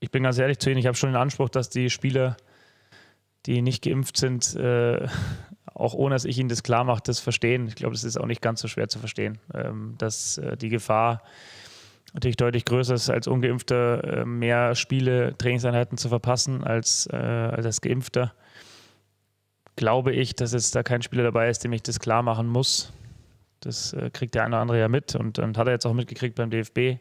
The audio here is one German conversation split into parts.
ich bin ganz ehrlich zu Ihnen, ich habe schon den Anspruch, dass die Spieler, die nicht geimpft sind, äh, auch ohne dass ich Ihnen das klar mache, das verstehen. Ich glaube, das ist auch nicht ganz so schwer zu verstehen, ähm, dass äh, die Gefahr natürlich deutlich größer ist, als Ungeimpfter äh, mehr Spiele, Trainingseinheiten zu verpassen als, als äh, als Geimpfter. Glaube ich, dass jetzt da kein Spieler dabei ist, dem ich das klar machen muss. Das äh, kriegt der eine oder andere ja mit und, und hat er jetzt auch mitgekriegt beim DFB.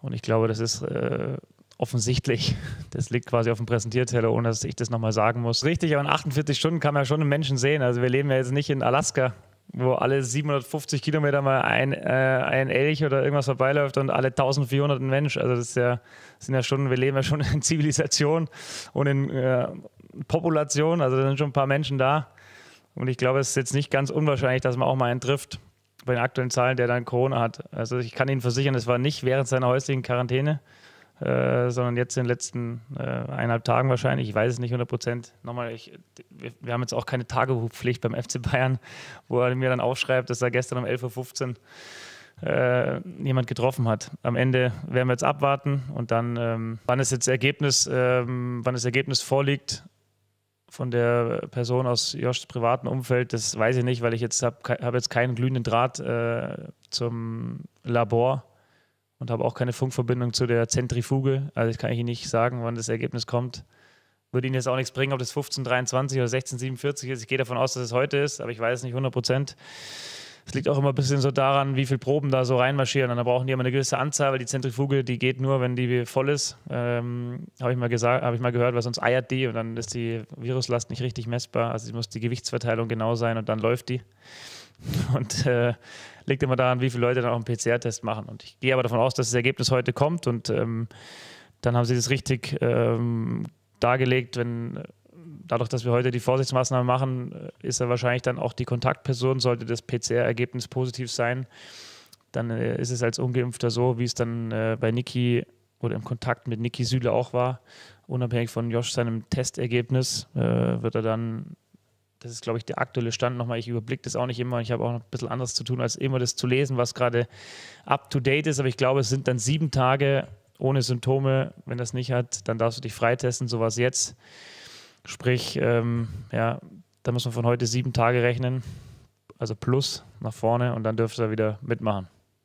Und ich glaube, das ist äh, offensichtlich. Das liegt quasi auf dem Präsentierteller, ohne dass ich das nochmal sagen muss. Richtig, aber in 48 Stunden kann man ja schon einen Menschen sehen. Also wir leben ja jetzt nicht in Alaska, wo alle 750 Kilometer mal ein, äh, ein Elch oder irgendwas vorbeiläuft und alle 1400 ein Mensch. Also das, ja, das sind ja schon, wir leben ja schon in Zivilisation und in äh, Population. Also da sind schon ein paar Menschen da. Und ich glaube, es ist jetzt nicht ganz unwahrscheinlich, dass man auch mal einen trifft bei den aktuellen Zahlen, der dann Corona hat. Also ich kann Ihnen versichern, es war nicht während seiner häuslichen Quarantäne. Äh, sondern jetzt in den letzten äh, eineinhalb Tagen wahrscheinlich, ich weiß es nicht 100 Prozent. Nochmal, ich, wir haben jetzt auch keine Tagebuchpflicht beim FC Bayern, wo er mir dann aufschreibt, dass er gestern um 11.15 Uhr äh, jemand getroffen hat. Am Ende werden wir jetzt abwarten und dann, ähm, wann es jetzt Ergebnis, ähm, wann das Ergebnis vorliegt von der Person aus Joschs privaten Umfeld, das weiß ich nicht, weil ich jetzt habe hab jetzt keinen glühenden Draht äh, zum Labor und habe auch keine Funkverbindung zu der Zentrifuge. Also ich kann ich Ihnen nicht sagen, wann das Ergebnis kommt. Würde Ihnen jetzt auch nichts bringen, ob das 1523 oder 1647 ist. Ich gehe davon aus, dass es heute ist, aber ich weiß es nicht 100 Prozent. Es liegt auch immer ein bisschen so daran, wie viele Proben da so reinmarschieren. Und da brauchen die immer eine gewisse Anzahl, weil die Zentrifuge, die geht nur, wenn die voll ist. Ähm, habe ich mal ich mal gehört, weil sonst eiert die und dann ist die Viruslast nicht richtig messbar. Also es muss die Gewichtsverteilung genau sein und dann läuft die. Und äh, liegt immer daran, wie viele Leute dann auch einen PCR-Test machen. Und ich gehe aber davon aus, dass das Ergebnis heute kommt und ähm, dann haben sie das richtig ähm, dargelegt, wenn dadurch, dass wir heute die Vorsichtsmaßnahmen machen, äh, ist er wahrscheinlich dann auch die Kontaktperson, sollte das PCR-Ergebnis positiv sein, dann äh, ist es als Ungeimpfter so, wie es dann äh, bei Niki oder im Kontakt mit Niki Süle auch war. Unabhängig von Josh seinem Testergebnis äh, wird er dann das ist, glaube ich, der aktuelle Stand nochmal. Ich überblicke das auch nicht immer und ich habe auch noch ein bisschen anderes zu tun, als immer das zu lesen, was gerade up to date ist. Aber ich glaube, es sind dann sieben Tage ohne Symptome. Wenn das nicht hat, dann darfst du dich freitesten, sowas jetzt. Sprich, ähm, ja, da muss man von heute sieben Tage rechnen, also plus nach vorne und dann dürfte er wieder mitmachen.